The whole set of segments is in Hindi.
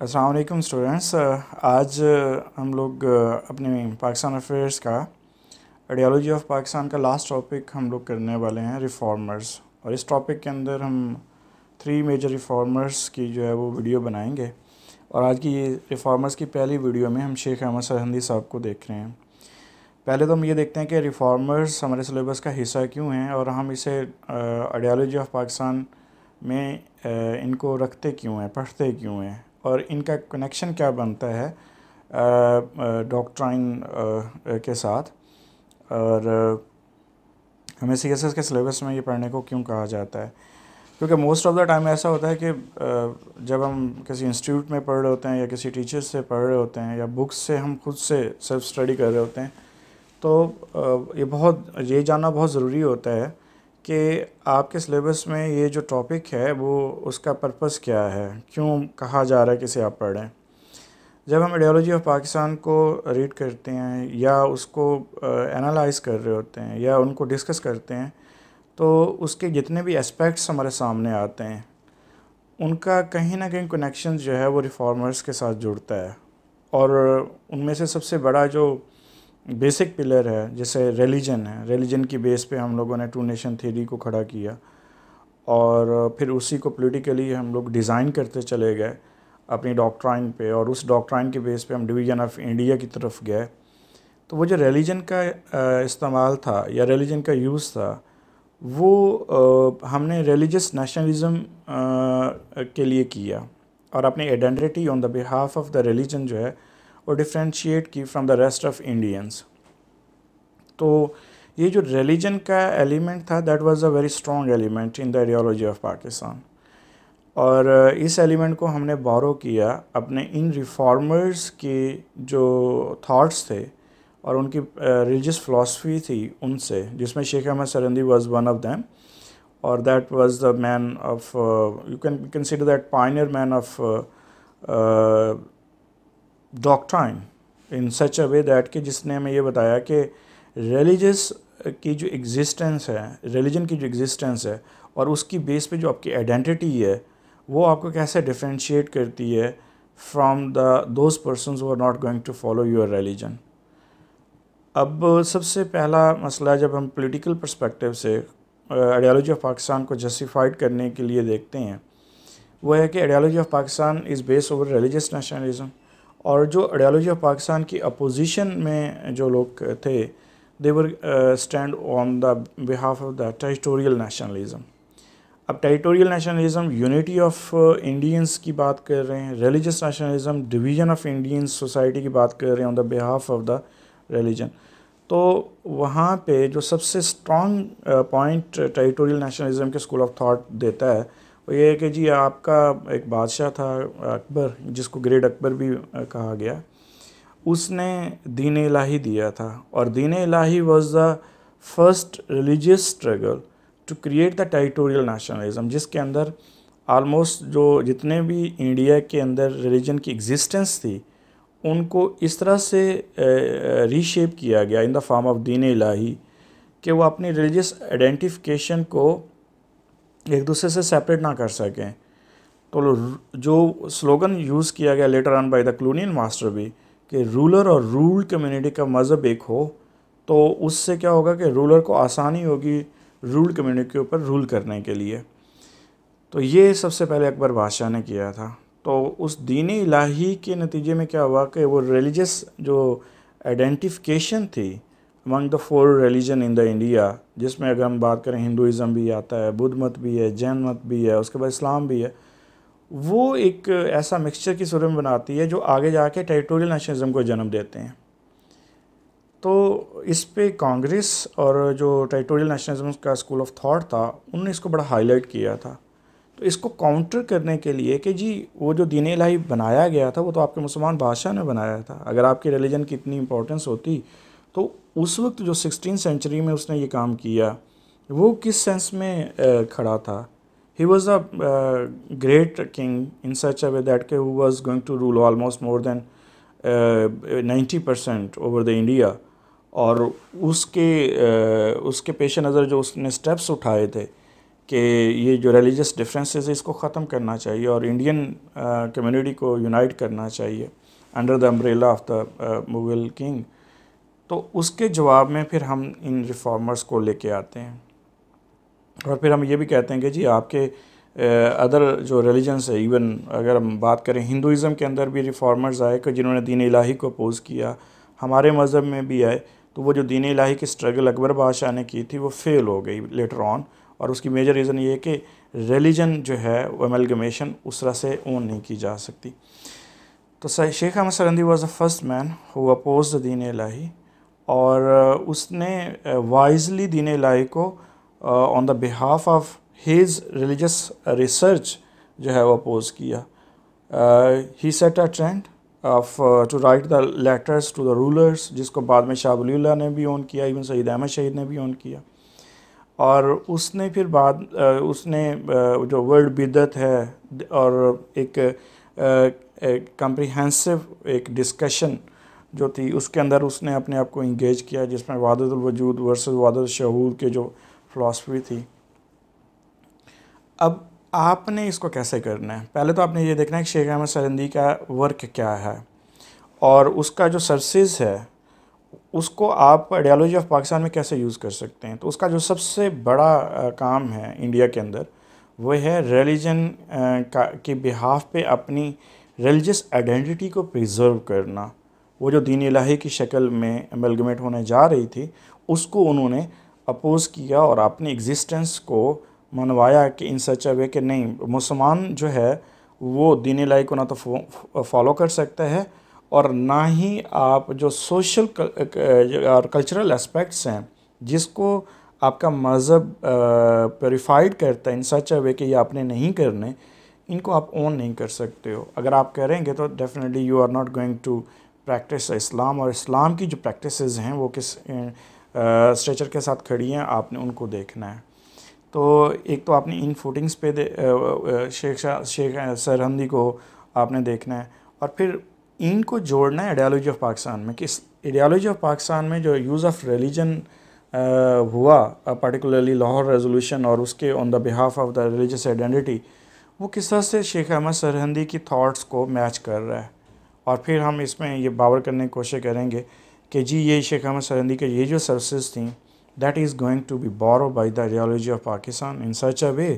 असलकम स्टूडेंट्स आज हम लोग अपने पाकिस्तान अफेयर्स का आइडियालॉजी ऑफ पाकिस्तान का लास्ट टॉपिक हम लोग करने वाले हैं रिफॉर्मर्स और इस टॉपिक के अंदर हम थ्री मेजर रिफॉर्मर्स की जो है वो वीडियो बनाएंगे और आज की रिफॉर्मर्स की पहली वीडियो में हम शेख अहमद सरहंदी साहब को देख रहे हैं पहले तो हम ये देखते हैं कि रिफॉर्मर्स हमारे सिलेबस का हिस्सा क्यों हैं और हम इसे आइडियालॉजी ऑफ पाकिस्तान में इनको रखते क्यों हैं पढ़ते क्यों हैं और इनका कनेक्शन क्या बनता है डॉक्ट्राइन के साथ और हमें सी एस एस के सिलेबस में ये पढ़ने को क्यों कहा जाता है क्योंकि मोस्ट ऑफ द टाइम ऐसा होता है कि जब हम किसी इंस्टीट्यूट में पढ़ रहे होते हैं या किसी टीचर से पढ़ रहे होते हैं या बुक्स से हम खुद से सेल्फ स्टडी कर रहे होते हैं तो ये बहुत ये जानना बहुत ज़रूरी होता है कि आपके सिलेबस में ये जो टॉपिक है वो उसका पर्पस क्या है क्यों कहा जा रहा है कि इसे आप पढ़ें जब हम आइडियोलॉजी ऑफ पाकिस्तान को रीड करते हैं या उसको एनालाइज कर रहे होते हैं या उनको डिस्कस करते हैं तो उसके जितने भी एस्पेक्ट्स हमारे सामने आते हैं उनका कहीं ना कहीं कनेक्शन जो है वो रिफॉर्मर्स के साथ जुड़ता है और उनमें से सबसे बड़ा जो बेसिक पिलर है जैसे रिलीजन है रिलीजन की बेस पे हम लोगों ने टू नेशन थ्योरी को खड़ा किया और फिर उसी को पॉलिटिकली हम लोग डिज़ाइन करते चले गए अपनी डॉक्ट्राइन पे और उस डॉक्ट्राइन के बेस पे हम डिवीज़न ऑफ इंडिया की तरफ गए तो वो जो रिलीजन का इस्तेमाल था या रिलीजन का यूज़ था वो हमने रिलीजस नेशनलिज्म के लिए किया और अपनी identity on the behalf of the religion जो है और डिफ्रेंशिएट की from the rest of Indians तो ये जो रिलीजन का एलिमेंट था that was a very strong element in the ideology of Pakistan और uh, इस एलिमेंट को हमने बोरो किया अपने इन रिफॉर्मर्स के जो थाट्स थे और उनकी रिलीजियस uh, फ़िलासफ़ी थी उनसे जिसमें Sheikh Ahmad Sirhindi was one of them और that was the man of you can consider that pioneer man of doctrine in such a way that कि जिसने हमें ये बताया कि रिलीजस की जो एग्जिस्टेंस है रिलीजन की जो एग्जिस्टेंस है और उसकी बेस पे जो आपकी आइडेंटिटी है वो आपको कैसे डिफ्रेंशिएट करती है from the those person who are not going to follow your religion अब सबसे पहला मसला जब हम पॉलिटिकल पर्सपेक्टिव से आइडियालॉजी ऑफ पाकिस्तान को जस्टिफाइड करने के लिए देखते हैं वो है कि ideology of Pakistan is based over religious nationalism और जो आइडियालॉजी ऑफ पाकिस्तान की अपोजिशन में जो लोग थे they were stand on the behalf of the territorial nationalism अब territorial nationalism unity of Indians की बात कर रहे हैं religious nationalism division of Indian society की बात कर रहे हैं on the behalf of the religion तो वहाँ पे जो सबसे स्ट्रॉन्ग पॉइंट टेरिटोरियल नेशनलिज्म के स्कूल ऑफ थाट देता है वो ये है कि जी आपका एक बादशाह था अकबर जिसको ग्रेट अकबर भी कहा गया उसने दीन इलाही दिया था और Din Ilahi was the first religious struggle to create the territorial nationalism जिसके अंदर आलमोस्ट जो जितने भी इंडिया के अंदर रिलीजन की एग्जिस्टेंस थी उनको इस तरह से रीशेप किया गया इन द फॉर्म ऑफ दीन इलाही कि वो अपनी रिलीजियस आइडेंटिफिकेशन को एक दूसरे से सेपरेट ना कर सकें तो जो स्लोगन यूज़ किया गया later on by the colonial master भी कि रूलर और रूल कम्युनिटी का मज़हब एक हो तो उससे क्या होगा कि रूलर को आसानी होगी रूल कम्युनिटी के ऊपर रूल करने के लिए तो ये सबसे पहले अकबर बादशाह ने किया था तो उस दीन इलाही के नतीजे में क्या हुआ कि वो रिलीजस जो आइडेंटिफिकेशन थी among the four religion in the India जिसमें अगर हम बात करें हिंदुज़म भी आता है बुद्ध मत भी है जैन मत भी है उसके बाद इस्लाम भी है वो एक ऐसा मिक्सचर की सूरत बनाती है जो आगे जाके टेरिटोरियल नेशनलिज्म को जन्म देते हैं तो इस पे कांग्रेस और जो टेरिटोरियल नेशनलिज्म का स्कूल ऑफ थाट था उनने इसको बड़ा हाईलाइट किया था तो इसको काउंटर करने के लिए कि जी वो जो दीन इलाही बनाया गया था वो तो आपके मुसलमान बादशाह ने बनाया था अगर आपके रिलीजन की इतनी इंपॉर्टेंस होती तो उस वक्त जो सिक्सटीन सेंचुरी में उसने ये काम किया वो किस सेंस में खड़ा था he was a great king in such a way that के who was going to rule almost more than ninety percent over the India और उसके uh, उसके पेश नज़र जो उसने स्टेप्स उठाए थे कि ये जो रिलीजियस डिफरेंसेस है इसको ख़त्म करना चाहिए और इंडियन कम्युनिटी uh, को यूनाइट करना चाहिए under the umbrella of the Mughal king तो उसके जवाब में फिर हम इन रिफॉर्मर्स को लेके आते हैं और फिर हम ये भी कहते हैं कि जी आपके अदर जो रिलीजन्स है इवन अगर हम बात करें हिंदुज़म के अंदर भी रिफॉर्मर्स आए कि जिन्होंने दीन इलाही को अपोज़ किया हमारे मज़हब में भी आए तो वो जो दीन इलाही की स्ट्रगल अकबर बादशाह ने की थी वो फ़ेल हो गई लेटर ऑन और उसकी मेजर रीज़न ये कि रिलीजन जो है एमलगमेशन उस तरह से ओन नहीं की जा सकती तो Sheikh Ahmad Sirhindi was the first man who oppose the Din Ilahi और uh, उसने वाइजली दीन लाई को on the behalf of his religious research जो है वो अपोज किया he set a trend of to write the letters to the rulers जिसको बाद में शाहबलीला ने भी ऑन किया इवन सईद अहमद शहीद ने भी ऑन किया और उसने फिर बाद uh, उसने uh, जो वर्ल्ड बिदत है और एक कंप्रिहेंसिव एक डिस्कशन जो थी उसके अंदर उसने अपने आप को इंगेज किया जिसमें वादतुलवजूद वर्सेस वादत शहूर के जो फ़िलासफ़ी थी अब आपने इसको कैसे करना है पहले तो आपने ये देखना है कि शेख अहमद सरंदी का वर्क क्या है और उसका जो सर्सेज है उसको आप आइडियालॉजी ऑफ पाकिस्तान में कैसे यूज़ कर सकते हैं तो उसका जो सबसे बड़ा काम है इंडिया के अंदर वो है रिलीजन का के बिहाफ पे अपनी रिलीजस आइडेंटिटी को प्रिजर्व करना वो जो दीन इलाही की शक्ल में एमलगमेट होने जा रही थी उसको उन्होंने अपोज़ किया और अपनी एग्जिस्टेंस को मनवाया कि इन सच अ वे कि नहीं मुसलमान जो है वो दीन इलाही को ना तो फॉलो कर सकता है और ना ही आप जो सोशल और कल्चरल एस्पेक्ट्स हैं जिसको आपका मज़हब प्योरीफाइड करता है इन सच अ वे कि ये आपने नहीं करने इनको आप ओन नहीं कर सकते हो अगर आप करेंगे तो definitely you are not going to practice Islam और इस्लाम की जो प्रैक्टिस हैं वो किस स्ट्रेचर के साथ खड़ी हैं आपने उनको देखना है तो एक तो आपने इन फुटिंग्स पे शेख शाह शेख सरहंदी को आपने देखना है और फिर इनको जोड़ना है आइडियालॉजी ऑफ पाकिस्तान में किस आइडियालॉजी ऑफ पाकिस्तान में जो यूज़ ऑफ रिलीजन हुआ पर्टिकुलरली लाहौर रेजोल्यूशन और उसके on the behalf of the religious identity वो किस तरह से शेख अहमद सरहंदी की थाट्स को मैच कर रहा है और फिर हम इसमें ये बावर करने की कोशिश करेंगे कि जी ये शेख अहमद सरंदी के ये जो सर्विसेज थी that is going to be borrow by the ideology of Pakistan in such a way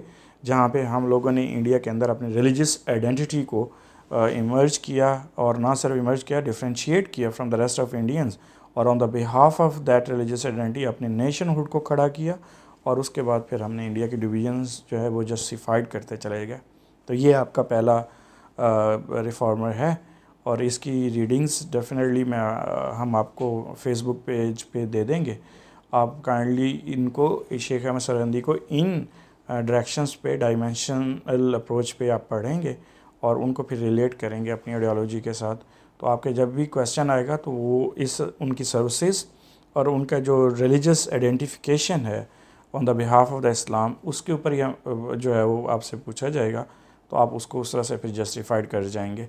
जहाँ पर हम लोगों ने इंडिया के अंदर अपने रिलीजियस आइडेंटिटी को इमर्ज uh, किया और ना सिर्फ इमर्ज किया डिफ्रेंशिएट किया from the rest of Indians और on the behalf of that religious identity अपने नेशनहुड को खड़ा किया और उसके बाद फिर हमने इंडिया के डिवीजन्स जो है वो जस्टिफाइड करते चले गए तो ये आपका पहला रिफॉर्मर है और इसकी रीडिंग्स डेफिनेटली मैं हम आपको फेसबुक पेज पे दे देंगे आप काइंडली इनको शेख अहमद सरहंदी को इन डायरेक्शंस पे डायमेंशनल अप्रोच पे आप पढ़ेंगे और उनको फिर रिलेट करेंगे अपनी आइडियोलॉजी के साथ तो आपके जब भी क्वेश्चन आएगा तो वो इस उनकी सर्विसेज और उनका जो रिलीजस आइडेंटिफिकेशन है on the behalf of the Islam उसके ऊपर ही जो है वो आपसे पूछा जाएगा तो आप उसको उस तरह से फिर जस्टिफाइड कर जाएंगे